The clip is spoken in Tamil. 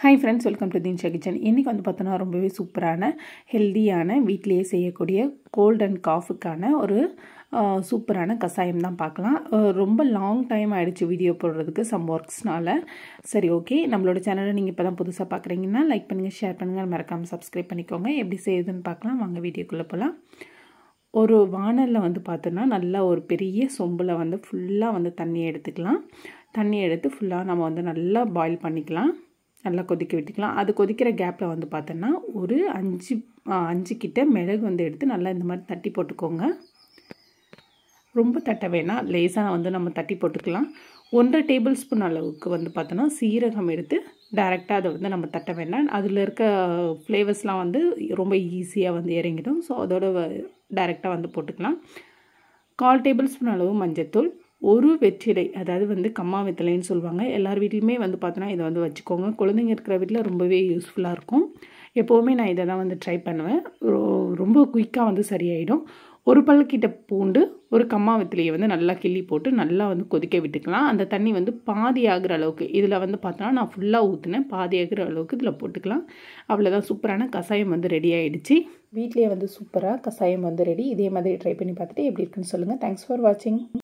hi friends welcome to Deensha kitchen இன்றைக்கி வந்து பார்த்தோன்னா ரொம்பவே சூப்பரான ஹெல்த்தியான வீட்டிலேயே செய்யக்கூடிய கோல்ட் அண்ட் காஃபுக்கான ஒரு சூப்பரான கஷாயம் தான் பார்க்கலாம் ரொம்ப லாங் டைம் ஆகிடுச்சு வீடியோ போடுறதுக்கு சம் ஒர்க்ஸ்னால் சரி ஓகே நம்மளோட சேனலை நீங்கள் இப்போ தான் புதுசாக பார்க்குறீங்கன்னா லைக் பண்ணுங்கள் ஷேர் பண்ணுங்கள் மறக்காமல் சப்ஸ்கிரைப் பண்ணிக்கோங்க எப்படி செய்யுதுன்னு பார்க்கலாம் வாங்க வீடியோக்குள்ளே போகலாம் ஒரு வானலில் வந்து பார்த்தோன்னா நல்லா ஒரு பெரிய சொம்பில் வந்து ஃபுல்லாக வந்து தண்ணி எடுத்துக்கலாம் தண்ணி எடுத்து ஃபுல்லாக நம்ம வந்து நல்லா பாயில் பண்ணிக்கலாம் நல்லா கொதிக்க விட்டுக்கலாம் அது கொதிக்கிற கேப்பில் வந்து பார்த்தோன்னா ஒரு அஞ்சு அஞ்சு கிட்ட மிளகு வந்து எடுத்து நல்லா இந்த மாதிரி தட்டி போட்டுக்கோங்க ரொம்ப தட்ட வேணாம் லேசாக வந்து நம்ம தட்டி போட்டுக்கலாம் ஒன்றரை டேபிள் ஸ்பூன் அளவுக்கு வந்து பார்த்தோன்னா சீரகம் எடுத்து டைரெக்டாக அதை வந்து நம்ம தட்ட வேண்டாம் அதில் இருக்க ஃப்ளேவர்ஸ்லாம் வந்து ரொம்ப ஈஸியாக வந்து இறங்கிடும் ஸோ அதோட டைரெக்டாக வந்து போட்டுக்கலாம் கால் டேபிள் ஸ்பூன் அளவு மஞ்சத்தூள் ஒரு வெற்றிலை அதாவது வந்து கம்மா வெத்தலைன்னு சொல்லுவாங்க எல்லார் வீட்லையுமே வந்து பார்த்தோன்னா இதை வந்து வச்சுக்கோங்க குழந்தைங்க இருக்கிற வீட்டில் ரொம்பவே யூஸ்ஃபுல்லாக இருக்கும் எப்போவுமே நான் இதை தான் வந்து ட்ரை பண்ணுவேன் ரொம்ப குயிக்காக வந்து சரியாயிடும் ஒரு பல்கிட்ட பூண்டு ஒரு கம்மா வெத்திலையை வந்து நல்லா கிள்ளி போட்டு நல்லா வந்து கொதிக்க விட்டுக்கலாம் அந்த தண்ணி வந்து பாதி ஆகிற அளவுக்கு இதில் வந்து பார்த்தோன்னா நான் ஃபுல்லாக ஊற்றினேன் பாதி ஆகிற அளவுக்கு இதில் போட்டுக்கலாம் அவ்வளோதான் சூப்பரான கஷாயம் வந்து ரெடி ஆகிடுச்சு வீட்லேயே வந்து சூப்பராக கஷாயம் வந்து ரெடி இதே மாதிரி ட்ரை பண்ணி பார்த்துட்டு எப்படி இருக்குன்னு சொல்லுங்கள் தேங்க்ஸ் ஃபார் வாட்சிங்